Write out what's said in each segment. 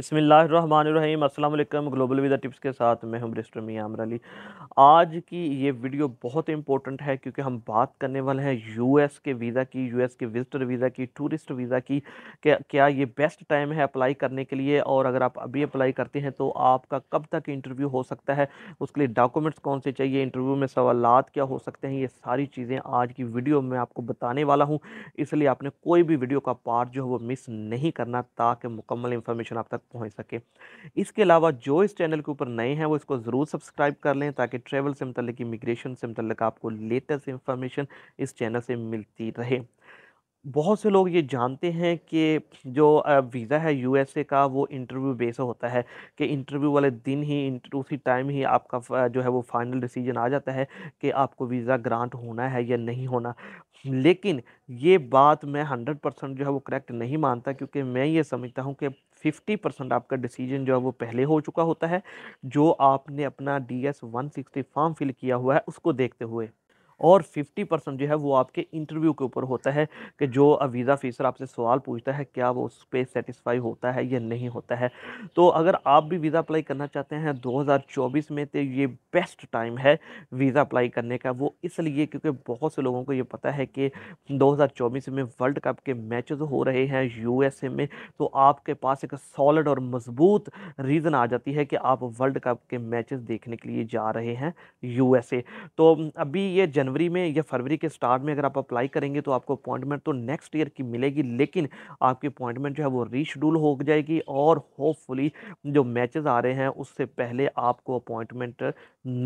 बसमिलीम वालेकुम global visa tips के साथ मैं हूं ब्रिस्टर मियाँ अली आज की ये वीडियो बहुत इंपॉर्टेंट है क्योंकि हम बात करने वाले हैं यूएस के वीज़ा की यूएस के विजिटर वीज़ा की टूरिस्ट वीज़ा की क्या, क्या ये बेस्ट टाइम है अप्लाई करने के लिए और अगर आप अभी अप्लाई करते हैं तो आपका कब तक इंटरव्यू हो सकता है उसके लिए डॉक्यूमेंट्स कौन से चाहिए इंटरव्यू में सवाल क्या हो सकते हैं ये सारी चीज़ें आज की वीडियो में आपको बताने वाला हूँ इसलिए आपने कोई भी वीडियो का पार्ट जो है वो मिस नहीं करना ताकि मुकम्मल इन्फॉर्मेशन आप तक पहुंच सके इसके अलावा जो इस चैनल के ऊपर नए हैं वो इसको ज़रूर सब्सक्राइब कर लें ताकि ट्रैवल से मतलब इमिग्रेशन से मतलब आपको लेटेस्ट इन्फॉर्मेशन इस चैनल से मिलती रहे बहुत से लोग ये जानते हैं कि जो वीज़ा है यूएसए का वो इंटरव्यू बेस होता है कि इंटरव्यू वाले दिन ही उसी टाइम ही आपका जो है वो फाइनल डिसीजन आ जाता है कि आपको वीज़ा ग्रांट होना है या नहीं होना। लेकिन ये बात मैं हंड्रेड परसेंट जो है वो करेक्ट नहीं मानता क्योंकि मैं ये समझता हूँ कि फिफ्टी परसेंट आपका डिसीजन जो है वो पहले हो चुका होता है, जो आपने अपना वन सिक्सटी फॉर्म फिल किया हुआ है उसको देखते हुए। और 50 परसेंट जो है वो आपके इंटरव्यू के ऊपर होता है कि जो वीज़ा फीसर आपसे सवाल पूछता है क्या वो उस पर सेटिस्फाई होता है या नहीं होता है तो अगर आप भी वीज़ा अप्लाई करना चाहते हैं 2024 में तो ये बेस्ट टाइम है वीज़ा अप्लाई करने का वो इसलिए क्योंकि बहुत से लोगों को ये पता है कि चौबीस में वर्ल्ड कप के मैच हो रहे हैं ए में तो आपके पास एक सॉलिड और मजबूत रीज़न आ जाती है कि आप वर्ल्ड कप के मैचेस देखने के लिए जा रहे हैं यूएसए तो अभी ये जन जनवरी में या फरवरी के स्टार्ट में अगर आप अप्लाई करेंगे तो आपको अपॉइंटमेंट तो नेक्स्ट ईयर की मिलेगी लेकिन आपकी अपॉइंटमेंट जो है वो रीशेड्यूल हो जाएगी और होपफुली जो मैचेस आ रहे हैं उससे पहले आपको अपॉइंटमेंट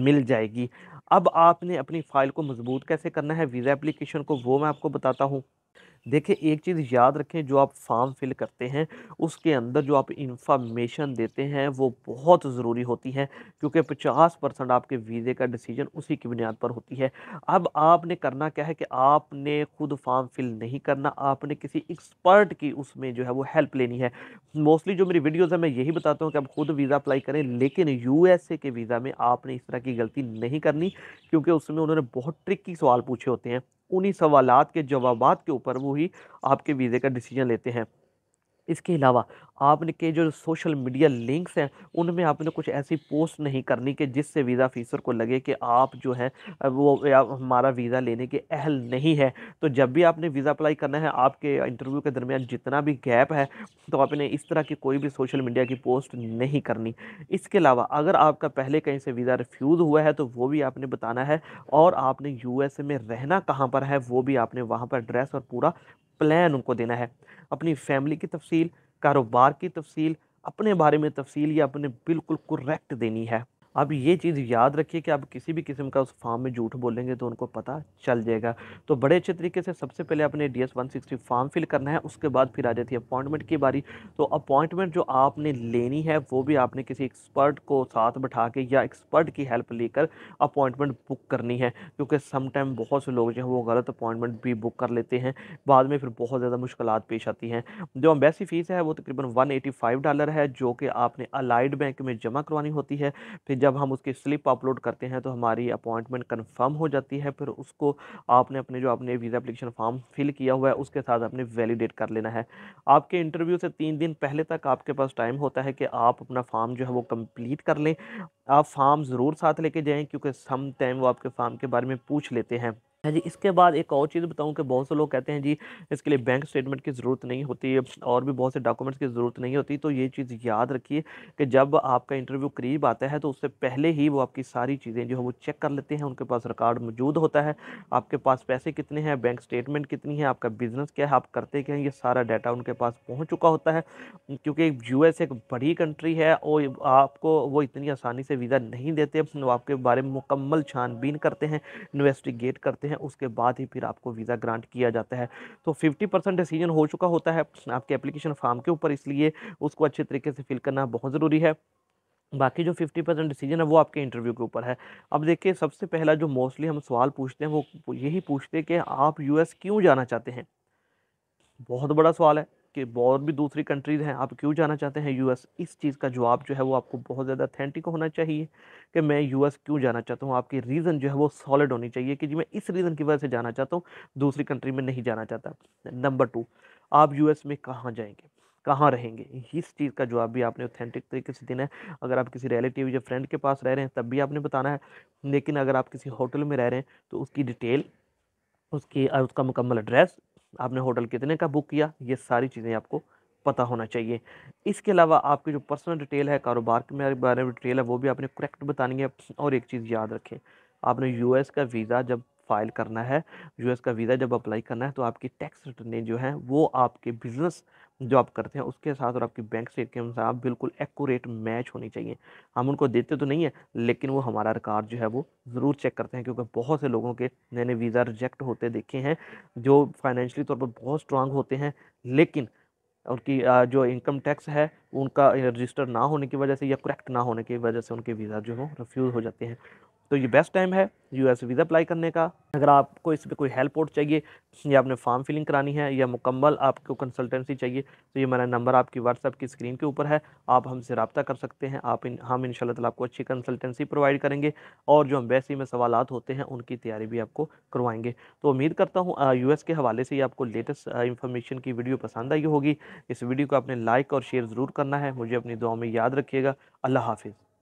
मिल जाएगी अब आपने अपनी फ़ाइल को मजबूत कैसे करना है वीज़ा एप्लीकेशन को वो मैं आपको बताता हूँ देखिए एक चीज़ याद रखें जो आप फॉर्म फिल करते हैं उसके अंदर जो आप इंफॉर्मेशन देते हैं वो बहुत ज़रूरी होती है क्योंकि पचास परसेंट आपके वीज़े का डिसीजन उसी की बुनियाद पर होती है अब आपने करना क्या है कि आपने खुद फॉर्म फिल नहीं करना आपने किसी एक्सपर्ट की उसमें जो है वो हेल्प लेनी है मोस्टली जो मेरी वीडियोज़ है मैं यही बताता हूँ कि आप खुद वीज़ा अप्लाई करें लेकिन यू के वीज़ा में आपने इस तरह की गलती नहीं करनी क्योंकि उसमें उन्होंने बहुत ट्रिकी सवाल पूछे होते हैं उन्हीं सवालत के जवाब के ऊपर वो ही आपके वीज़े का डिसीजन लेते हैं इसके अलावा आपने के जो सोशल मीडिया लिंक्स हैं उनमें आपने कुछ ऐसी पोस्ट नहीं करनी कि जिससे वीज़ा फ़ीसर को लगे कि आप जो है वो हमारा वीज़ा लेने के अहल नहीं है तो जब भी आपने वीज़ा अप्लाई करना है आपके इंटरव्यू के दरमियान जितना भी गैप है तो आपने इस तरह की कोई भी सोशल मीडिया की पोस्ट नहीं करनी इसके अलावा अगर आपका पहले कहीं से वीज़ा रिफ्यूज़ हुआ है तो वो भी आपने बताना है और आपने यू में रहना कहाँ पर है वो भी आपने वहाँ पर एड्रेस और पूरा प्लान उनको देना है अपनी फैमिली की तफसील कारोबार की तफसील अपने बारे में तफसील या अपने बिल्कुल करेक्ट देनी है अब ये चीज़ याद रखिए कि आप किसी भी किस्म का उस फार्म में झूठ बोलेंगे तो उनको पता चल जाएगा तो बड़े अच्छे तरीके से सबसे पहले अपने D S one sixty form fill करना है उसके बाद फिर आ जाती है अपॉइंटमेंट की बारी तो अपॉइंटमेंट जो आपने लेनी है वो भी आपने किसी एक्सपर्ट को साथ बैठा के या एक्सपर्ट की हेल्प लेकर अपॉइंटमेंट बुक करनी है क्योंकि समटाइम बहुत से लोग जो हैं वो गलत अपॉइंटमेंट भी बुक कर लेते हैं बाद में फिर बहुत ज़्यादा मुश्किल पेश आती हैं जो अम्बेसी फ़ीस है वो तकरीबन वन डॉलर है जो कि आपने अलाइड बैंक में जमा करवानी होती है फिर जब हम उसकी स्लिप अपलोड करते हैं तो हमारी अपॉइंटमेंट कंफर्म हो जाती है फिर उसको आपने अपने जो आपने वीज़ा अप्लीकेशन फॉर्म फिल किया हुआ है उसके साथ आपने वैलिडेट कर लेना है आपके इंटरव्यू से तीन दिन पहले तक आपके पास टाइम होता है कि आप अपना फॉर्म जो है वो कम्प्लीट कर लें आप फॉर्म ज़रूर साथ लेके जाएँ क्योंकि सम टाइम वो आपके फार्म के बारे में पूछ लेते हैं है हाँ जी इसके बाद एक और चीज़ बताऊं कि बहुत से लोग कहते हैं जी इसके लिए बैंक स्टेटमेंट की ज़रूरत नहीं होती है और भी बहुत से डॉक्यूमेंट्स की ज़रूरत नहीं होती तो ये चीज़ याद रखिए कि जब आपका इंटरव्यू करीब आता है तो उससे पहले ही वो आपकी सारी चीज़ें जो है वो चेक कर लेते हैं उनके पास रिकॉर्ड मौजूद होता है आपके पास पैसे कितने हैं बैंक स्टेटमेंट कितनी है आपका बिज़नेस क्या है आप करते क्या है ये सारा डाटा उनके पास पहुँच चुका होता है क्योंकि यू एक बड़ी कंट्री है और आपको वो इतनी आसानी से वीज़ा नहीं देते वो आपके बारे में मुकम्मल छानबीन करते हैं इन्वेस्टिगेट करते हैं हैं उसके बाद ही फिर आपको वीज़ा ग्रांट किया जाता है तो फिफ्टी परसेंट डिसीजन हो चुका होता है आपके एप्लीकेशन फार्म के ऊपर इसलिए उसको अच्छे तरीके से फिल करना बहुत ज़रूरी है बाकी जो 50 परसेंट डिसीजन है वो आपके इंटरव्यू के ऊपर है अब देखिए सबसे पहला जो मोस्टली हम सवाल पूछते हैं वो यही पूछते हैं कि आप यूएस क्यों जाना चाहते हैं बहुत बड़ा सवाल है कि और भी दूसरी कंट्रीज़ हैं आप क्यों जाना चाहते हैं यूएस इस चीज़ का जवाब जो है वो आपको बहुत ज़्यादा अथेंटिक होना चाहिए कि मैं यूएस क्यों जाना चाहता हूँ आपकी रीज़न जो है वो सॉलिड होनी चाहिए कि जी मैं इस रीज़न की वजह से जाना चाहता हूँ दूसरी कंट्री में नहीं जाना चाहता नंबर टू आप यू में कहाँ जाएँगे कहाँ रहेंगे इस चीज़ का जवाब भी आपने ऑथेंटिक तरीके से देना है अगर आप किसी रिलेटिव या फ्रेंड के पास रह रहे हैं तब भी आपने बताना है लेकिन अगर आप किसी होटल में रह रहे हैं तो उसकी डिटेल उसकी उसका मुकम्मल एड्रेस आपने होटल कितने का बुक किया ये सारी चीज़ें आपको पता होना चाहिए इसके अलावा आपकी जो पर्सनल डिटेल है कारोबार के बारे में डिटेल है वो भी आपने करेक्ट बतानी है और एक चीज़ याद रखें आपने यूएस का वीज़ा जब फाइल करना है यूएस का वीज़ा जब अप्लाई करना है तो आपकी टैक्स रिटर्न जो है वो आपके बिजनेस जो आप करते हैं उसके साथ और आपकी बैंक स्टेट के अनुसार बिल्कुल एक्यूरेट मैच होनी चाहिए हम उनको देते तो नहीं है लेकिन वो हमारा रिकॉर्ड जो है वो ज़रूर चेक करते हैं क्योंकि बहुत से लोगों के नए नए वीज़ा रिजेक्ट होते देखे हैं जो फाइनेंशियली तौर पर बहुत स्ट्रांग होते हैं लेकिन उनकी जो इनकम टैक्स है उनका रजिस्टर ना होने की वजह से या करेक्ट ना होने की वजह से उनके वीज़ा जो हो रिफ्यूज़ हो जाते हैं तो ये बेस्ट टाइम है यूएस वीज़ा अप्लाई करने का अगर आपको इस पर कोई हेल्प आउट चाहिए या आपने फॉर्म फिलिंग करानी है या मुकम्मल आपको कंसल्टेंसी चाहिए तो ये मेरा नंबर आपकी व्हाट्सअप की स्क्रीन के ऊपर है आप हमसे रबता कर सकते हैं आप इन हम इन ताला आपको अच्छी कंसल्टेंसी प्रोवाइड करेंगे और जो एम्बेसी में सवाल होते हैं उनकी तैयारी भी आपको करवाएंगे तो उम्मीद करता हूँ यू के हवाले से ही आपको लेटेस्ट इन्फॉर्मेशन की वीडियो पसंद आई होगी इस वीडियो को आपने लाइक और शेयर ज़रूर कर करना है मुझे अपनी दुआ में याद रखिएगा अल्लाह हाफिज़